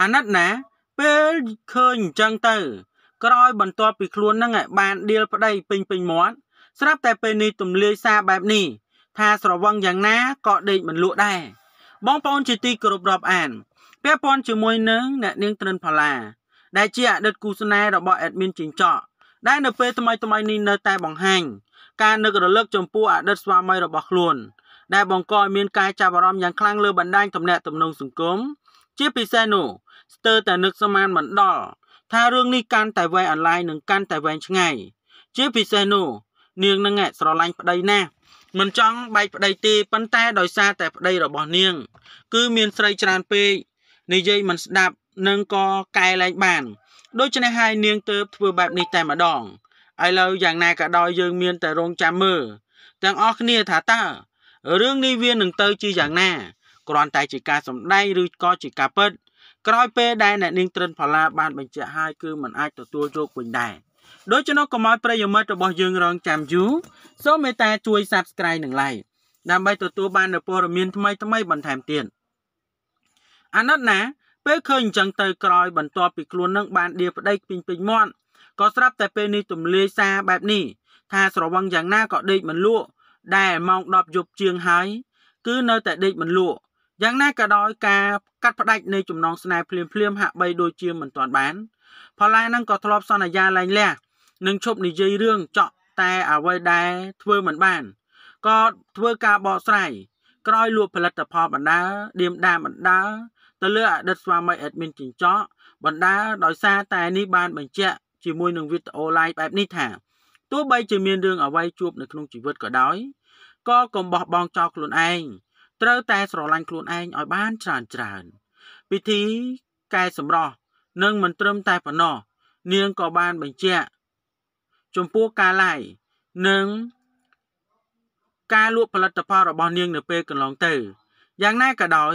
អាណិតណាពេលឃើញអញ្ចឹងទៅក្រោយបន្ទាប់ពីខ្លួននឹងបានដៀលប្តីពេញពេញមាត់ស្រាប់តែពេលនេះទំលាយសារបែបនេះ ថាស្រវឹងយ៉ាងណាក៏ដេកមិនលក់ដែរបងប្អូនជាទីគោរពរាប់អានពាក់ព័ន្ធជាមួយនឹងអ្នកនាងត្រិនផល្លាដែលជាអតីតគូស្នេហ៍របស់អេដមីនជីងចក់ដែលនៅពេលថ្មីថ្មីនេះនៅតែបង្ហាញការនឹករលឹកចំពោះអតីតស្វាមីរបស់ខ្លួន ដែលបង្កឲ្យមានការចាប់អារម្មណ៍យ៉ាងខ្លាំងលើបណ្ដាញទំនាក់ទំនងសង្គមជាពិសេសនោះស្ទើរតែនឹកស្មានមិនដល់ថារឿងនេះកាន់តែវែងអន្លាយនិងកាន់តែវែងឆ្ងាយជាពិសេសនោះនាងនឹងស្រឡាញ់ប្តីណាស់មិនចង់បែកប្តីទេប៉ុន្តែដោយសារតែប្តីរបស់នាង គឺមានស្រីច្រើនពេកនិយាយមិនស្ដាប់និងក៏កែលែងបាន ដូច្នេះហើយនាងទើបធ្វើបែបនេះតែម្ដងឥឡូវយ៉ាងណាក៏ដោយយើងមានតែរងចាំមើលទាំងអស់គ្នាថាតើរឿងនេះវានឹងទៅជាយ៉ាងណាគ្រាន់តែជាការសម្ដែងឬក៏ជាការពិតក្រោយពេលដែលអ្នកនាងត្រិនផល្លាបានបញ្ជាក់ហើយគឺมันអាចទទួលយកវិញដែរដូច្នោះកុំឲ្យប្រិយមិត្តរបស់យើងរងចាំយូរសូមមេត្តាជួយ Subscribe និង Like ដើម្បីទទួលបាននូវព័ត៌មានថ្មីៗបន្ថែមទៀតអាណិតណា ពេលឃើញអញ្ចឹងទៅ ក្រោយបន្ទាប់ពីខ្លួននឹងបានដៀប្តីពេញពេញមាត់ក៏ស្រាប់តែពេលនេះទំលាយសារបែបនេះថាស្រវឹងយ៉ាងណាក៏ដេកមិនលក់ដែលម៉ោង10យប់ជាងហើយ គឺនៅតែដេកមិនលក់យ៉ាងណាក៏ដោយការកាត់ផ្ដាច់នៃចំណងស្នេហ៍ភ្លាមៗហាក់បីដូចជាមិនទាន់បាន ផល្លានឹងក៏ធ្លាប់សន្យាលែងលះនឹងឈប់និយាយរឿងចော့តែអ្វីដែលធ្វើមិនបានក៏ធ្វើការបកស្រាយក្រោយលក់ផលិតផលបណ្ដាឌៀមដាបណ្ដាទៅលើអតីតស្វាមីអេដមីនចិញ្ចក់បណ្ដាដោយសារតែនេះបានបញ្ជាក់ជាមួយនឹងវីដេអូ live បែបនេះថាទោះបីជាមានរឿងអ្វីជួបនៅក្នុងជីវិតក៏ដោយក៏កុំបោះបង់ចោលខ្លួនឯងត្រូវតែស្រឡាញ់ខ្លួនឯងឲ្យបានច្រើនច្រើន ពិធីកែសម្រស់នឹងមិនត្រឹមតែប៉ុណ្ណោះនាងក៏បានបញ្ជាក់ចំពោះការឡាយនិង ការលក់ផលិតផលរបស់នាងនៅពេលកន្លងទៅ យ៉ាងណាក៏ដោយ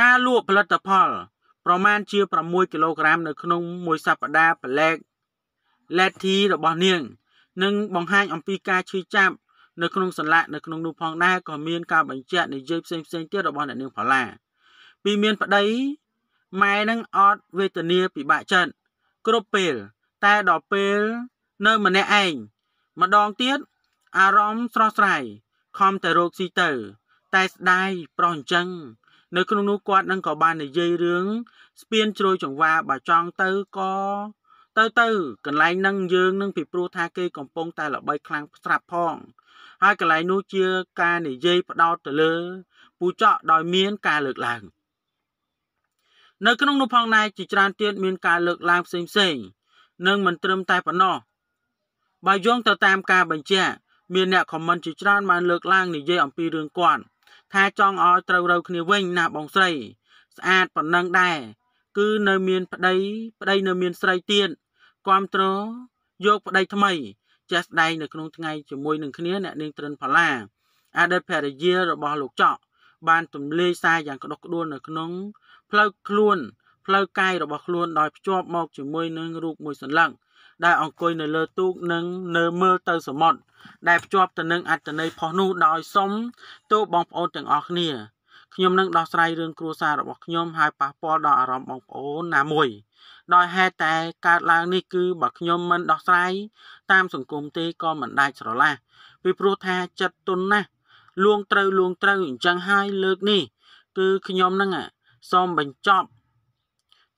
ការលក់ផលិតផលប្រមាណជា6គីឡូក្រាមនៅក្នុងមួយសប្តាហ៍ប្លែកលេធីរបស់នាង នឹងបង្ហាញអំពីការឈឺចាប់នៅក្នុងសន្លាក់នៅក្នុងនោះផងដែរក៏មានការបញ្ជាក់និយាយផ្សេងផ្សេងទៀតរបស់អ្នកនាងផល្លាពីមានប្តីម៉ែនឹងអត់វេទនាពិបាកចិត្តគ្រប់ពេលតែដល់ពេលនៅម្នាក់ឯងម្ដងទៀតអារម្មណ៍ស្រស់ស្រាយខំតែរកស៊ីទៅតែស្ដាយប្រុសអញ្ចឹងនៅក្នុងនោះគាត់នឹងក៏បាននិយាយរឿងស្ពានជ្រោយចង្វាបើចង់ទៅក៏ទៅទៅកន្លែងហ្នឹងយើងនឹងពិព្រោះថាគេកំពុងតែល្បីខ្លាំងស្រាប់ផងហើយកន្លែងនោះជាការនិយាយផ្ដោតទៅលើពូចកដោយមានការលើកឡើងនៅក្នុងនោះផងដែរជាច្រើនទៀតមានការលើកឡើងផ្សេងផ្សេងនិងមិនត្រឹមតែប៉ុណ្ណោះបើយោងទៅតាមការបញ្ជាក់មានអ្នកខមមិនជាច្រើនបានលើកឡើង និយាយអំពីរឿងគាត់ថាចង់ឲ្យត្រូវរូវគ្នាវិញណាបងស្រីស្អាតប៉ុណ្ណឹងដែរគឺនៅមានប្តីប្តីនៅមានស្រីទៀតគាំទ្រយកប្តីថ្មីជាក់ស្ដែងនៅក្នុងថ្ងៃជាមួយនឹងគ្នាអ្នកនាងត្រិនផល្លាអតីតភរិយារបស់លោកចောက်បានទម្លាយសារយ៉ាងក្តុកក្តួលនៅក្នុងផ្លូវខ្លួនផ្លូវកាយរបស់ខ្លួនដោយភ្ជាប់មកជាមួយនឹងរូបមួយសន្លឹងដែលអង្គុយនៅលើទូកនិងនៅមើលទៅសមុទ្រដែលភ្ជាប់ទៅនឹងអត្តន័យផុសនោះដោយសុំទោបងប្អូនទាំងអស់គ្នាខ្ញុំនឹងដោះស្រាយរឿងគ្រួសាររបស់ខ្ញុំហើយប៉ះពាល់ដល់អារម្មណ៍បងប្អូនណាមួយ។ដោយហេតុតែកើតឡើងនេះគឺបើខ្ញុំមិនដោះស្រាយតាម សង្គមទេក៏មិនដាច់ស្រឡះពីព្រោះថាចិត្តទុនណាស់លួងត្រូវលួងត្រូវអញ្ចឹងហើយលើកនេះ គឺខ្ញុំនឹងសូមបញ្ចប់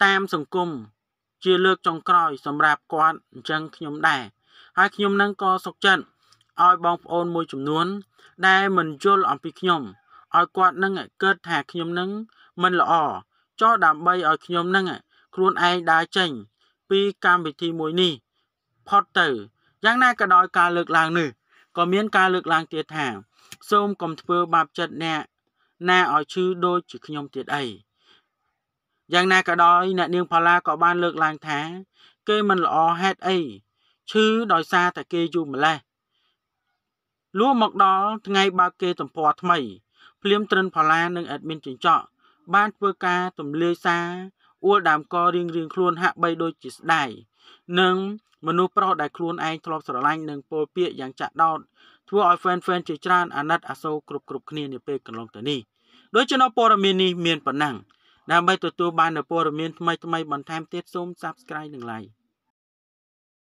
តាមសង្គមជាលើកចុងក្រោយសម្រាប់គាត់អញ្ចឹងខ្ញុំដែរហើយខ្ញុំនឹងក៏សុខចិត្តឲ្យបងប្អូនមួយចំនួន ដែលមិនយល់អំពីខ្ញុំឲ្យគាត់នឹងគិតថាខ្ញុំនឹងមិនល្អចុះដើម្បីឲ្យខ្ញុំនឹងខ្លួនឯងដើរចេញ ពីកម្មវិធីមួយនេះផុតទៅយ៉ាងណាក៏ដោយការលើកឡើងនេះក៏មាន ការលើកឡើងទៀតថា សូមកុំធ្វើបាបចិត្តអ្នកណាឲ្យឈឺដូចជាខ្ញុំទៀតអីយ៉ាងណាក៏ដោយអ្នកនាងផល្លាក៏បាន លើកឡើងថា គេមិនល្អហេតុអីឈឺដោយសារតែគេយូរម្លេះលួមកដល់ថ្ងៃបើកគេទំព័រថ្មីភ្លាមត្រិនផល្លានិងអេដមីនចិញ្ចក់បានធ្វើការទម្លាយសារអួលដើមករៀងរៀងខ្លួនហាក់បីដូចជាស្ដាយនិង មនុស្សប្រុសដែលខ្លួនឯងធ្លាប់ស្រឡាញ់និងពោលពាក្យយ៉ាងចាក់ដោតធ្វើឲ្យ fan fan ជាច្រើនអាណិតអាសូរគ្រប់គ្រប់គ្នានាពេលកន្លងទៅនេះដូច្នេះព័ត៌មាននេះមានប៉ុណ្ណឹងដើម្បីទទួលបាននូវព័ត៌មានថ្មីថ្មីបន្ថែមទៀតសូម Subscribe និង Like